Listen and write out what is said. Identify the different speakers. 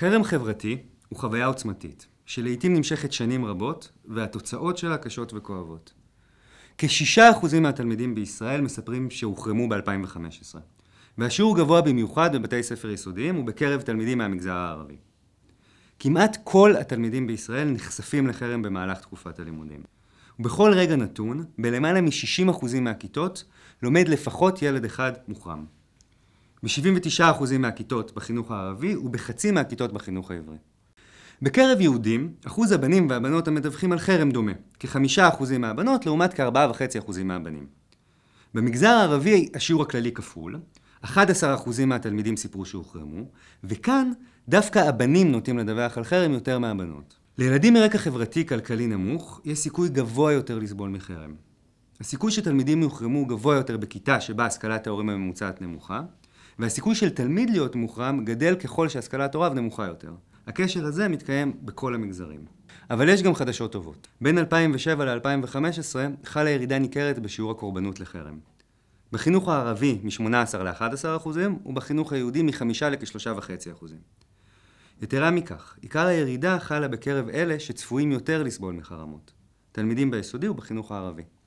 Speaker 1: חרם חברתי הוא חוויה עוצמתית, שלעיתים נמשכת שנים רבות, והתוצאות שלה קשות וכואבות. כשישה אחוזים מהתלמידים בישראל מספרים שהוחרמו ב-2015, והשיעור גבוה במיוחד בבתי ספר יסודיים ובקרב תלמידים מהמגזר הערבי. כמעט כל התלמידים בישראל נחשפים לחרם במהלך תקופת הלימודים. ובכל רגע נתון, בלמעלה מ-60% מהכיתות, לומד לפחות ילד אחד מוחרם. ב-79% מהכיתות בחינוך הערבי ובחצי מהכיתות בחינוך העברי. בקרב יהודים, אחוז הבנים והבנות המדווחים על חרם דומה, כ-5% מהבנות לעומת כ-4.5% מהבנים. במגזר הערבי השיעור הכללי כפול, 11% מהתלמידים סיפרו שהוחרמו, וכאן דווקא הבנים נוטים לדווח על חרם יותר מהבנות. לילדים מרקע חברתי-כלכלי נמוך, יש סיכוי גבוה יותר לסבול מחרם. הסיכוי שתלמידים יוחרמו גבוה יותר בכיתה שבה השכלת ההורים הממוצעת נמוכה, והסיכוי של תלמיד להיות מוחרם גדל ככל שהשכלת הוריו נמוכה יותר. הקשר הזה מתקיים בכל המגזרים. אבל יש גם חדשות טובות. בין 2007 ל-2015 חלה ירידה ניכרת בשיעור הקורבנות לחרם. בחינוך הערבי מ-18 ל-11% אחוזים, ובחינוך היהודי מ-5 לכ-3.5%. אחוזים. יתרה מכך, עיקר הירידה חלה בקרב אלה שצפויים יותר לסבול מחרמות. תלמידים ביסודי ובחינוך הערבי.